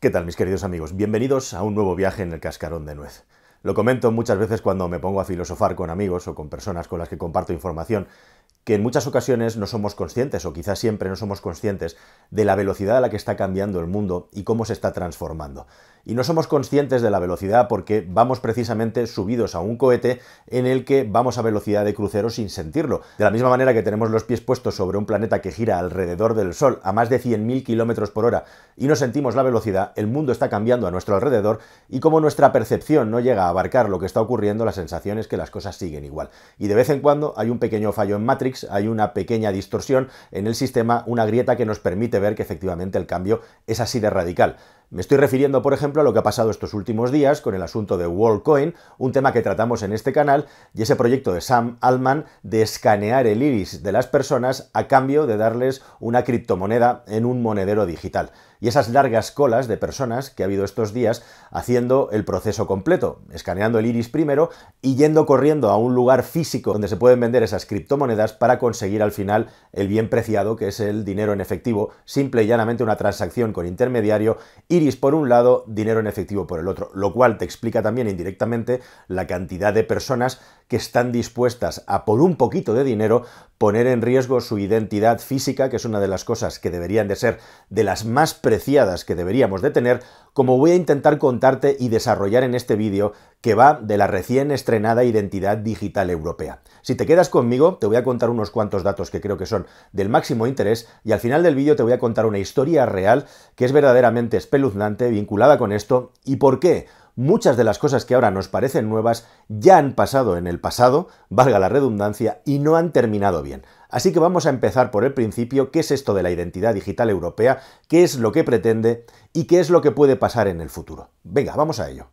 ¿Qué tal mis queridos amigos? Bienvenidos a un nuevo viaje en el cascarón de nuez. Lo comento muchas veces cuando me pongo a filosofar con amigos o con personas con las que comparto información que en muchas ocasiones no somos conscientes, o quizás siempre no somos conscientes, de la velocidad a la que está cambiando el mundo y cómo se está transformando. Y no somos conscientes de la velocidad porque vamos precisamente subidos a un cohete en el que vamos a velocidad de crucero sin sentirlo. De la misma manera que tenemos los pies puestos sobre un planeta que gira alrededor del Sol a más de 100.000 km por hora y no sentimos la velocidad, el mundo está cambiando a nuestro alrededor y como nuestra percepción no llega a abarcar lo que está ocurriendo, la sensación es que las cosas siguen igual. Y de vez en cuando hay un pequeño fallo en Matrix hay una pequeña distorsión en el sistema, una grieta que nos permite ver que efectivamente el cambio es así de radical. Me estoy refiriendo, por ejemplo, a lo que ha pasado estos últimos días con el asunto de WorldCoin, un tema que tratamos en este canal, y ese proyecto de Sam Altman de escanear el iris de las personas a cambio de darles una criptomoneda en un monedero digital. Y esas largas colas de personas que ha habido estos días haciendo el proceso completo, escaneando el iris primero y yendo corriendo a un lugar físico donde se pueden vender esas criptomonedas para conseguir al final el bien preciado que es el dinero en efectivo, simple y llanamente una transacción con intermediario y por un lado, dinero en efectivo por el otro, lo cual te explica también indirectamente la cantidad de personas que están dispuestas a, por un poquito de dinero, poner en riesgo su identidad física, que es una de las cosas que deberían de ser de las más preciadas que deberíamos de tener, como voy a intentar contarte y desarrollar en este vídeo que va de la recién estrenada identidad digital europea. Si te quedas conmigo, te voy a contar unos cuantos datos que creo que son del máximo interés y al final del vídeo te voy a contar una historia real que es verdaderamente espeluznante vinculada con esto y por qué Muchas de las cosas que ahora nos parecen nuevas ya han pasado en el pasado, valga la redundancia, y no han terminado bien. Así que vamos a empezar por el principio, qué es esto de la identidad digital europea, qué es lo que pretende y qué es lo que puede pasar en el futuro. Venga, vamos a ello.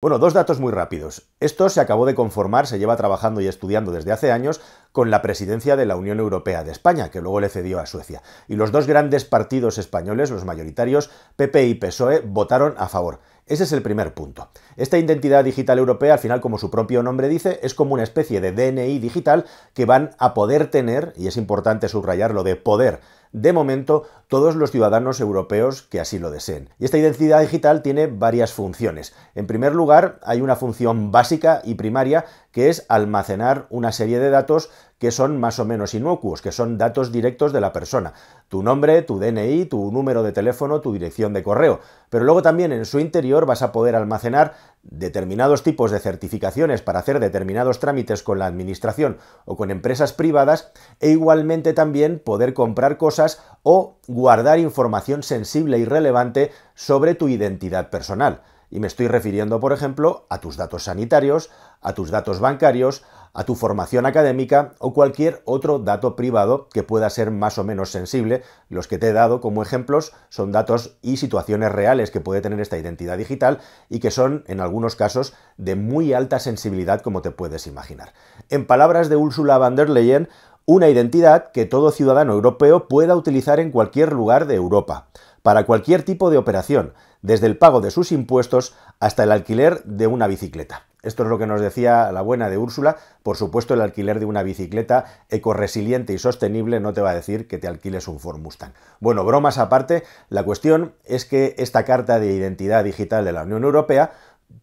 Bueno, dos datos muy rápidos. Esto se acabó de conformar, se lleva trabajando y estudiando desde hace años con la presidencia de la Unión Europea de España, que luego le cedió a Suecia. Y los dos grandes partidos españoles, los mayoritarios, PP y PSOE, votaron a favor. Ese es el primer punto. Esta identidad digital europea, al final, como su propio nombre dice, es como una especie de DNI digital que van a poder tener, y es importante subrayarlo de poder, de momento, todos los ciudadanos europeos que así lo deseen. Y esta identidad digital tiene varias funciones. En primer lugar, hay una función básica y primaria que es almacenar una serie de datos que son más o menos inocuos, que son datos directos de la persona. Tu nombre, tu DNI, tu número de teléfono, tu dirección de correo. Pero luego también en su interior vas a poder almacenar determinados tipos de certificaciones para hacer determinados trámites con la administración o con empresas privadas e igualmente también poder comprar cosas o guardar información sensible y relevante sobre tu identidad personal. Y me estoy refiriendo, por ejemplo, a tus datos sanitarios, a tus datos bancarios, a tu formación académica o cualquier otro dato privado que pueda ser más o menos sensible. Los que te he dado como ejemplos son datos y situaciones reales que puede tener esta identidad digital y que son, en algunos casos, de muy alta sensibilidad como te puedes imaginar. En palabras de Ursula van der Leyen, una identidad que todo ciudadano europeo pueda utilizar en cualquier lugar de Europa, para cualquier tipo de operación, desde el pago de sus impuestos hasta el alquiler de una bicicleta. Esto es lo que nos decía la buena de Úrsula. Por supuesto, el alquiler de una bicicleta ecoresiliente y sostenible no te va a decir que te alquiles un Ford Mustang. Bueno, bromas aparte, la cuestión es que esta carta de identidad digital de la Unión Europea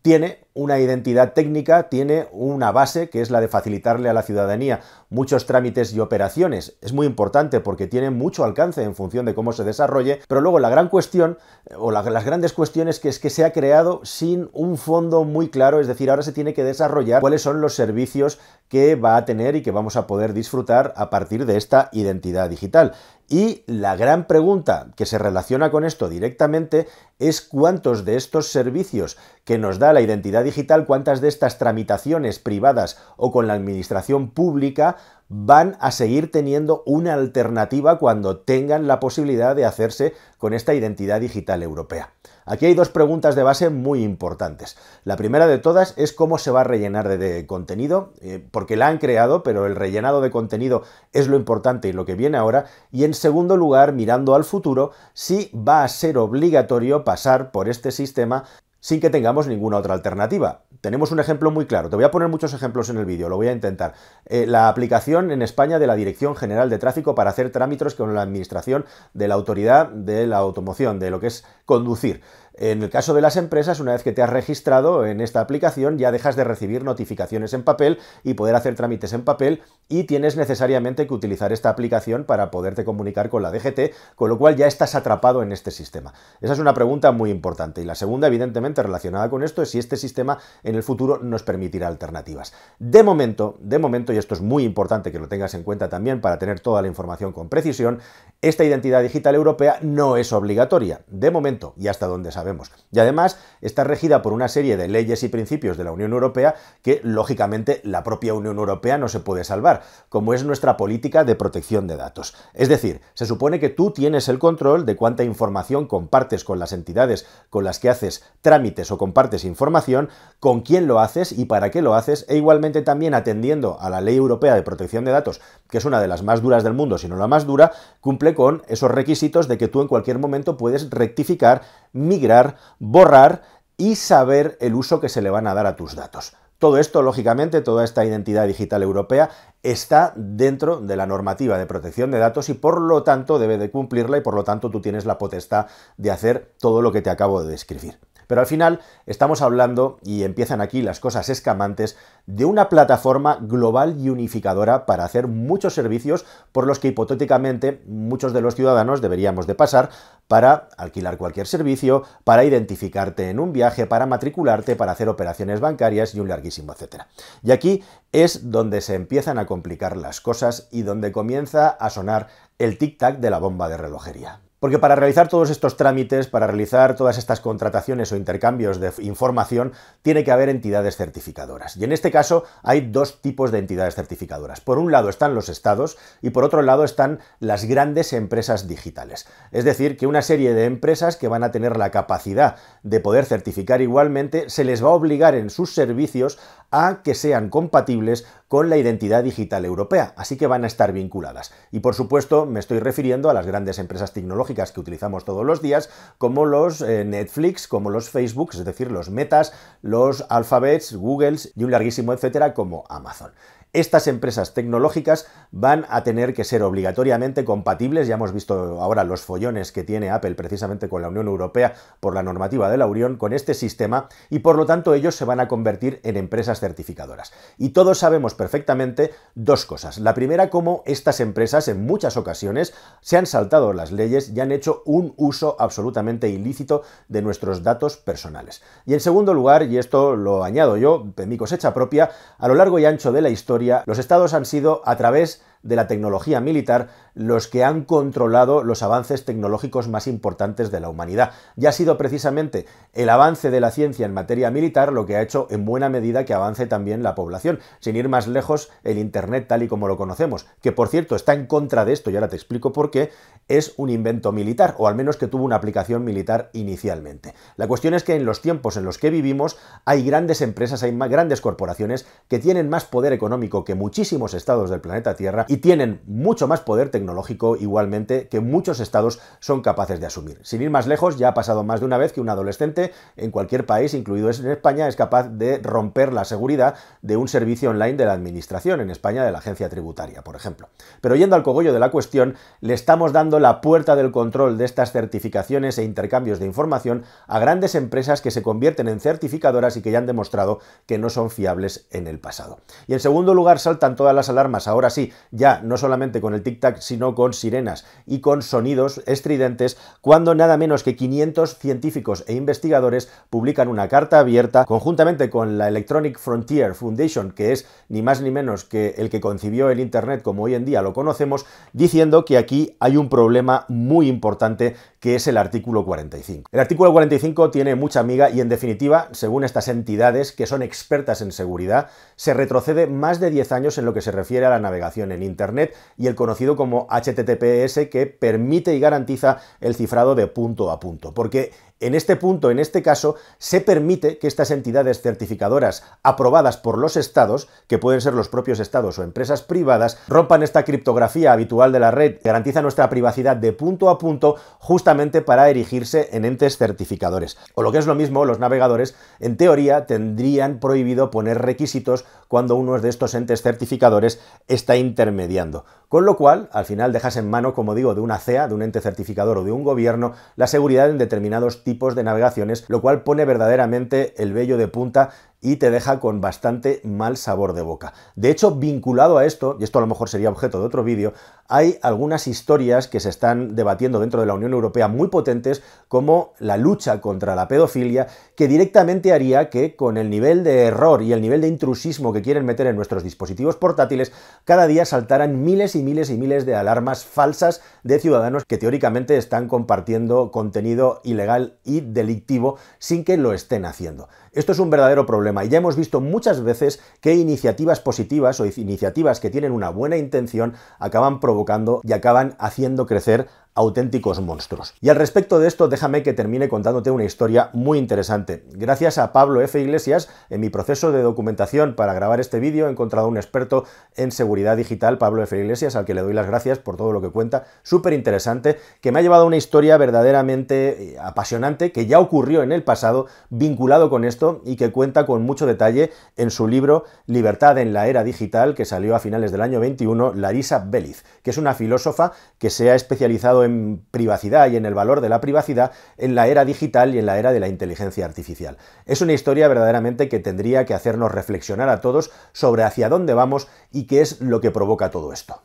tiene una identidad técnica, tiene una base que es la de facilitarle a la ciudadanía muchos trámites y operaciones. Es muy importante porque tiene mucho alcance en función de cómo se desarrolle, pero luego la gran cuestión eh, o las grandes cuestiones que es que se ha creado sin un fondo muy claro, es decir, ahora se tiene que desarrollar cuáles son los servicios que va a tener y que vamos a poder disfrutar a partir de esta identidad digital. Y la gran pregunta que se relaciona con esto directamente es cuántos de estos servicios que nos da la identidad digital, cuántas de estas tramitaciones privadas o con la administración pública van a seguir teniendo una alternativa cuando tengan la posibilidad de hacerse con esta identidad digital europea. Aquí hay dos preguntas de base muy importantes. La primera de todas es cómo se va a rellenar de, contenido, eh, porque la han creado, pero el rellenado de contenido es lo importante y lo que viene ahora. Y en segundo lugar, mirando al futuro, si va a ser obligatorio pasar por este sistema sin que tengamos ninguna otra alternativa. Tenemos un ejemplo muy claro, te voy a poner muchos ejemplos en el vídeo, lo voy a intentar. Eh, la aplicación en España de la Dirección General de Tráfico para hacer trámites con la Administración de la Autoridad de la Automoción, de lo que es conducir. En el caso de las empresas, una vez que te has registrado en esta aplicación, ya dejas de recibir notificaciones en papel y poder hacer trámites en papel y tienes necesariamente que utilizar esta aplicación para poderte comunicar con la DGT, con lo cual ya estás atrapado en este sistema. Esa es una pregunta muy importante. Y la segunda, evidentemente, relacionada con esto, es si este sistema en el futuro nos permitirá alternativas. De momento, de momento, y esto es muy importante que lo tengas en cuenta también para tener toda la información con precisión, esta identidad digital europea no es obligatoria, de momento y hasta donde sabemos vemos Y además está regida por una serie de leyes y principios de la Unión Europea que, lógicamente, la propia Unión Europea no se puede salvar, como es nuestra política de protección de datos. Es decir, se supone que tú tienes el control de cuánta información compartes con las entidades con las que haces trámites o compartes información, con quién lo haces y para qué lo haces, e igualmente también atendiendo a la ley europea de protección de datos, que es una de las más duras del mundo, si no la más dura, cumple con esos requisitos de que tú en cualquier momento puedes rectificar, migrar, borrar y saber el uso que se le van a dar a tus datos. Todo esto, lógicamente, toda esta identidad digital europea está dentro de la normativa de protección de datos y por lo tanto debe de cumplirla y por lo tanto tú tienes la potestad de hacer todo lo que te acabo de describir. Pero al final estamos hablando, y empiezan aquí las cosas escamantes, de una plataforma global y unificadora para hacer muchos servicios por los que hipotéticamente muchos de los ciudadanos deberíamos de pasar para alquilar cualquier servicio, para identificarte en un viaje, para matricularte, para hacer operaciones bancarias y un larguísimo etcétera. Y aquí es donde se empiezan a complicar las cosas y donde comienza a sonar el tic-tac de la bomba de relojería. Porque para realizar todos estos trámites, para realizar todas estas contrataciones o intercambios de información, tiene que haber entidades certificadoras. Y en este caso hay dos tipos de entidades certificadoras. Por un lado están los estados y por otro lado están las grandes empresas digitales. Es decir, que una serie de empresas que van a tener la capacidad de poder certificar igualmente, se les va a obligar en sus servicios a que sean compatibles con la identidad digital europea. Así que van a estar vinculadas. Y por supuesto me estoy refiriendo a las grandes empresas tecnológicas que utilizamos todos los días, como los eh, Netflix, como los Facebook, es decir, los Metas, los Alphabets, Googles y un larguísimo etcétera como Amazon estas empresas tecnológicas van a tener que ser obligatoriamente compatibles. Ya hemos visto ahora los follones que tiene Apple precisamente con la Unión Europea por la normativa de la Unión con este sistema y por lo tanto ellos se van a convertir en empresas certificadoras. Y todos sabemos perfectamente dos cosas. La primera, cómo estas empresas en muchas ocasiones se han saltado las leyes y han hecho un uso absolutamente ilícito de nuestros datos personales. Y en segundo lugar, y esto lo añado yo de mi cosecha propia, a lo largo y ancho de la historia, los estados han sido, a través de la tecnología militar los que han controlado los avances tecnológicos más importantes de la humanidad. Y ha sido precisamente el avance de la ciencia en materia militar lo que ha hecho en buena medida que avance también la población, sin ir más lejos el Internet tal y como lo conocemos, que por cierto está en contra de esto, y ahora te explico por qué, es un invento militar, o al menos que tuvo una aplicación militar inicialmente. La cuestión es que en los tiempos en los que vivimos hay grandes empresas, hay más grandes corporaciones que tienen más poder económico que muchísimos estados del planeta Tierra tienen mucho más poder tecnológico igualmente que muchos estados son capaces de asumir. Sin ir más lejos, ya ha pasado más de una vez que un adolescente en cualquier país, incluido en España, es capaz de romper la seguridad de un servicio online de la Administración, en España de la Agencia Tributaria, por ejemplo. Pero yendo al cogollo de la cuestión, le estamos dando la puerta del control de estas certificaciones e intercambios de información a grandes empresas que se convierten en certificadoras y que ya han demostrado que no son fiables en el pasado. Y en segundo lugar, saltan todas las alarmas, ahora sí, ya no solamente con el tic-tac, sino con sirenas y con sonidos estridentes, cuando nada menos que 500 científicos e investigadores publican una carta abierta conjuntamente con la Electronic Frontier Foundation, que es ni más ni menos que el que concibió el Internet como hoy en día lo conocemos, diciendo que aquí hay un problema muy importante que es el artículo 45. El artículo 45 tiene mucha miga y, en definitiva, según estas entidades que son expertas en seguridad, se retrocede más de 10 años en lo que se refiere a la navegación en Internet y el conocido como HTTPS que permite y garantiza el cifrado de punto a punto. Porque en este punto, en este caso, se permite que estas entidades certificadoras aprobadas por los estados, que pueden ser los propios estados o empresas privadas, rompan esta criptografía habitual de la red, garantiza nuestra privacidad de punto a punto justamente para erigirse en entes certificadores. O lo que es lo mismo, los navegadores, en teoría, tendrían prohibido poner requisitos cuando uno de estos entes certificadores está intermediando. Con lo cual, al final dejas en mano, como digo, de una CEA, de un ente certificador o de un gobierno, la seguridad en determinados tipos de navegaciones, lo cual pone verdaderamente el vello de punta y te deja con bastante mal sabor de boca. De hecho, vinculado a esto, y esto a lo mejor sería objeto de otro vídeo, hay algunas historias que se están debatiendo dentro de la Unión Europea muy potentes, como la lucha contra la pedofilia, que directamente haría que con el nivel de error y el nivel de intrusismo que quieren meter en nuestros dispositivos portátiles, cada día saltaran miles y miles y miles de alarmas falsas de ciudadanos que teóricamente están compartiendo contenido ilegal y delictivo sin que lo estén haciendo. Esto es un verdadero problema y ya hemos visto muchas veces que iniciativas positivas o iniciativas que tienen una buena intención acaban provocando y acaban haciendo crecer auténticos monstruos. Y al respecto de esto, déjame que termine contándote una historia muy interesante. Gracias a Pablo F. Iglesias, en mi proceso de documentación para grabar este vídeo he encontrado un experto en seguridad digital, Pablo F. Iglesias, al que le doy las gracias por todo lo que cuenta, súper interesante, que me ha llevado a una historia verdaderamente eh, apasionante que ya ocurrió en el pasado vinculado con esto y que cuenta con mucho detalle en su libro Libertad en la era digital que salió a finales del año 21, Larisa Beliz, que es una filósofa que se ha especializado en en privacidad y en el valor de la privacidad en la era digital y en la era de la inteligencia artificial. Es una historia verdaderamente que tendría que hacernos reflexionar a todos sobre hacia dónde vamos y qué es lo que provoca todo esto.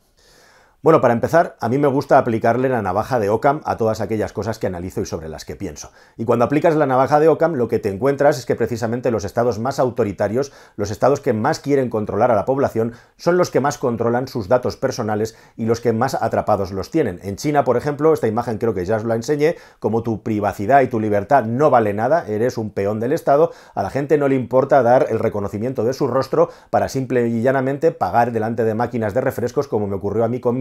Bueno, para empezar, a mí me gusta aplicarle la navaja de Occam a todas aquellas cosas que analizo y sobre las que pienso. Y cuando aplicas la navaja de Occam, lo que te encuentras es que precisamente los estados más autoritarios, los estados que más quieren controlar a la población, son los que más controlan sus datos personales y los que más atrapados los tienen. En China, por ejemplo, esta imagen creo que ya os la enseñé, como tu privacidad y tu libertad no vale nada, eres un peón del Estado, a la gente no le importa dar el reconocimiento de su rostro para simple y llanamente pagar delante de máquinas de refrescos como me ocurrió a mí con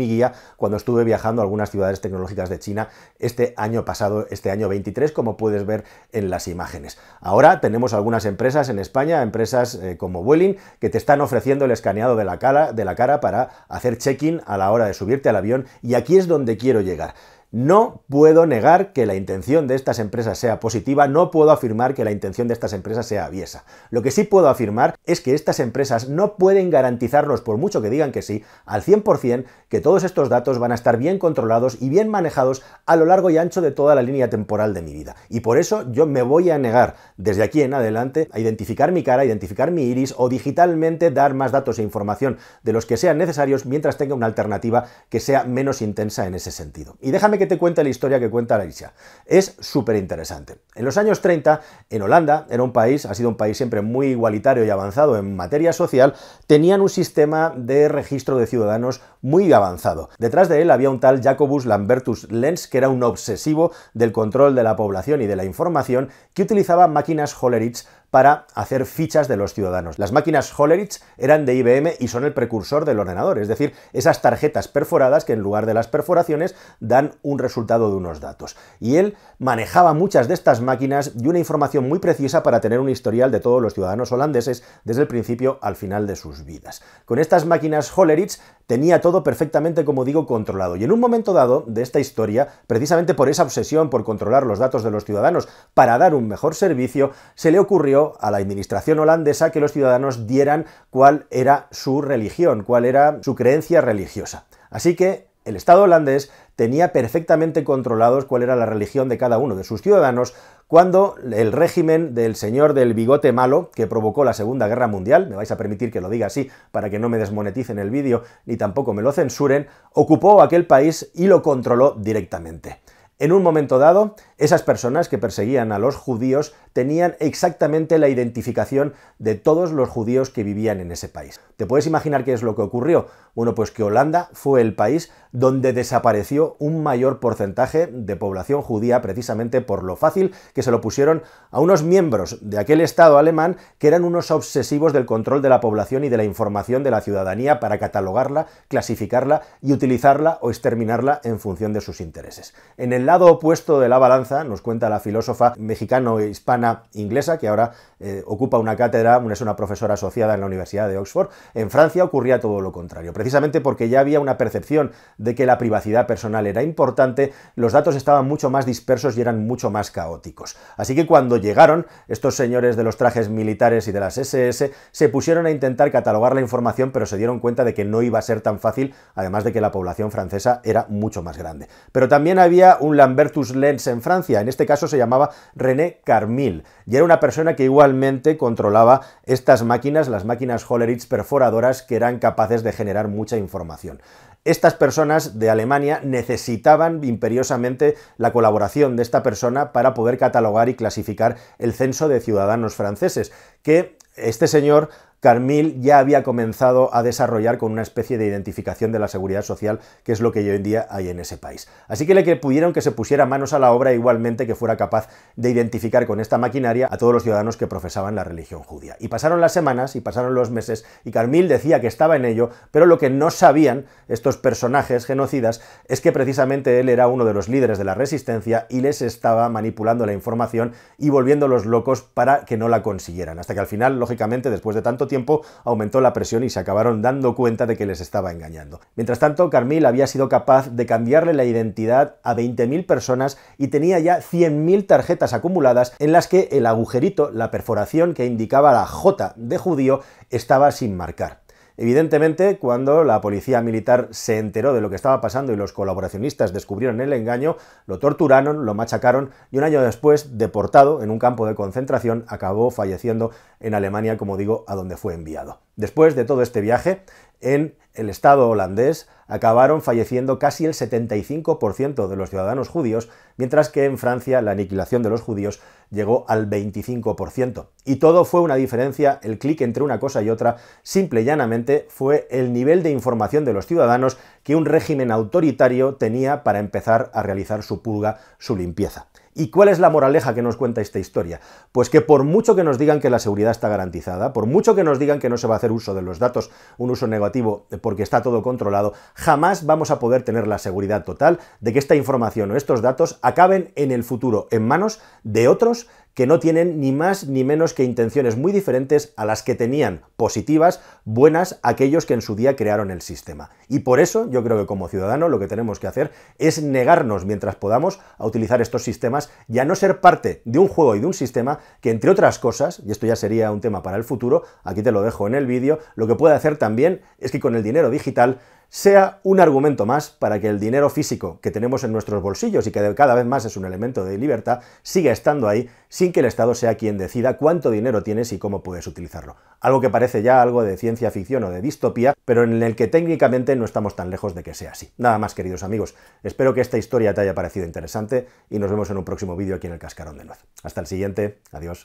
cuando estuve viajando a algunas ciudades tecnológicas de China este año pasado, este año 23, como puedes ver en las imágenes. Ahora tenemos algunas empresas en España, empresas eh, como Vueling, que te están ofreciendo el escaneado de la cara, de la cara para hacer check-in a la hora de subirte al avión y aquí es donde quiero llegar. No puedo negar que la intención de estas empresas sea positiva, no puedo afirmar que la intención de estas empresas sea aviesa. Lo que sí puedo afirmar es que estas empresas no pueden garantizarnos, por mucho que digan que sí, al 100% que todos estos datos van a estar bien controlados y bien manejados a lo largo y ancho de toda la línea temporal de mi vida. Y por eso yo me voy a negar desde aquí en adelante a identificar mi cara, identificar mi iris o digitalmente dar más datos e información de los que sean necesarios mientras tenga una alternativa que sea menos intensa en ese sentido. Y déjame que te cuente la historia que cuenta Alicia. Es súper interesante. En los años 30, en Holanda, era un país, ha sido un país siempre muy igualitario y avanzado en materia social, tenían un sistema de registro de ciudadanos muy avanzado. Detrás de él había un tal Jacobus Lambertus Lenz, que era un obsesivo del control de la población y de la información, que utilizaba máquinas holeritz para hacer fichas de los ciudadanos. Las máquinas Hollerich eran de IBM y son el precursor del ordenador, es decir, esas tarjetas perforadas que en lugar de las perforaciones dan un resultado de unos datos. Y él manejaba muchas de estas máquinas y una información muy precisa para tener un historial de todos los ciudadanos holandeses desde el principio al final de sus vidas. Con estas máquinas Hollerich tenía todo perfectamente, como digo, controlado. Y en un momento dado de esta historia, precisamente por esa obsesión por controlar los datos de los ciudadanos para dar un mejor servicio, se le ocurrió a la administración holandesa que los ciudadanos dieran cuál era su religión, cuál era su creencia religiosa. Así que el Estado holandés tenía perfectamente controlados cuál era la religión de cada uno de sus ciudadanos, cuando el régimen del señor del bigote malo, que provocó la Segunda Guerra Mundial, me vais a permitir que lo diga así para que no me desmoneticen el vídeo ni tampoco me lo censuren, ocupó aquel país y lo controló directamente. En un momento dado, esas personas que perseguían a los judíos tenían exactamente la identificación de todos los judíos que vivían en ese país. ¿Te puedes imaginar qué es lo que ocurrió? Bueno, pues que Holanda fue el país donde desapareció un mayor porcentaje de población judía precisamente por lo fácil que se lo pusieron a unos miembros de aquel Estado alemán que eran unos obsesivos del control de la población y de la información de la ciudadanía para catalogarla, clasificarla y utilizarla o exterminarla en función de sus intereses. En el lado opuesto de la balanza nos cuenta la filósofa mexicano-hispana inglesa, que ahora eh, ocupa una cátedra, es una profesora asociada en la Universidad de Oxford. En Francia ocurría todo lo contrario, precisamente porque ya había una percepción de que la privacidad personal era importante, los datos estaban mucho más dispersos y eran mucho más caóticos. Así que cuando llegaron, estos señores de los trajes militares y de las SS se pusieron a intentar catalogar la información, pero se dieron cuenta de que no iba a ser tan fácil, además de que la población francesa era mucho más grande. Pero también había un Lambertus Lens en Francia, en este caso se llamaba René Carmil y era una persona que igualmente controlaba estas máquinas, las máquinas Holleritz perforadoras que eran capaces de generar mucha información. Estas personas de Alemania necesitaban imperiosamente la colaboración de esta persona para poder catalogar y clasificar el censo de ciudadanos franceses, que este señor Carmil ya había comenzado a desarrollar con una especie de identificación de la seguridad social, que es lo que hoy en día hay en ese país. Así que le pudieron que se pusiera manos a la obra igualmente que fuera capaz de identificar con esta maquinaria a todos los ciudadanos que profesaban la religión judía. Y pasaron las semanas y pasaron los meses y Carmil decía que estaba en ello, pero lo que no sabían estos personajes genocidas es que precisamente él era uno de los líderes de la resistencia y les estaba manipulando la información y volviéndolos locos para que no la consiguieran. Hasta que al final, lógicamente, después de tanto tiempo aumentó la presión y se acabaron dando cuenta de que les estaba engañando. Mientras tanto, Carmil había sido capaz de cambiarle la identidad a 20.000 personas y tenía ya 100.000 tarjetas acumuladas en las que el agujerito, la perforación que indicaba la J de judío, estaba sin marcar. Evidentemente, cuando la policía militar se enteró de lo que estaba pasando y los colaboracionistas descubrieron el engaño, lo torturaron, lo machacaron y un año después, deportado en un campo de concentración, acabó falleciendo en Alemania, como digo, a donde fue enviado. Después de todo este viaje, en el estado holandés, acabaron falleciendo casi el 75% de los ciudadanos judíos, mientras que en Francia la aniquilación de los judíos llegó al 25%. Y todo fue una diferencia, el clic entre una cosa y otra, simple y llanamente fue el nivel de información de los ciudadanos que un régimen autoritario tenía para empezar a realizar su pulga, su limpieza. ¿Y cuál es la moraleja que nos cuenta esta historia? Pues que por mucho que nos digan que la seguridad está garantizada, por mucho que nos digan que no se va a hacer uso de los datos, un uso negativo eh, porque está todo controlado, jamás vamos a poder tener la seguridad total de que esta información o estos datos acaben en el futuro en manos de otros que no tienen ni más ni menos que intenciones muy diferentes a las que tenían positivas, buenas, aquellos que en su día crearon el sistema. Y por eso yo creo que como ciudadano lo que tenemos que hacer es negarnos mientras podamos a utilizar estos sistemas y a no ser parte de un juego y de un sistema que entre otras cosas, y esto ya sería un tema para el futuro, aquí te lo dejo en el vídeo, lo que puede hacer también es que con el dinero digital sea un argumento más para que el dinero físico que tenemos en nuestros bolsillos y que cada vez más es un elemento de libertad siga estando ahí sin que el Estado sea quien decida cuánto dinero tienes y cómo puedes utilizarlo. Algo que parece ya algo de ciencia ficción o de distopía, pero en el que técnicamente no estamos tan lejos de que sea así. Nada más, queridos amigos. Espero que esta historia te haya parecido interesante y nos vemos en un próximo vídeo aquí en el Cascarón de Nuez. Hasta el siguiente. Adiós.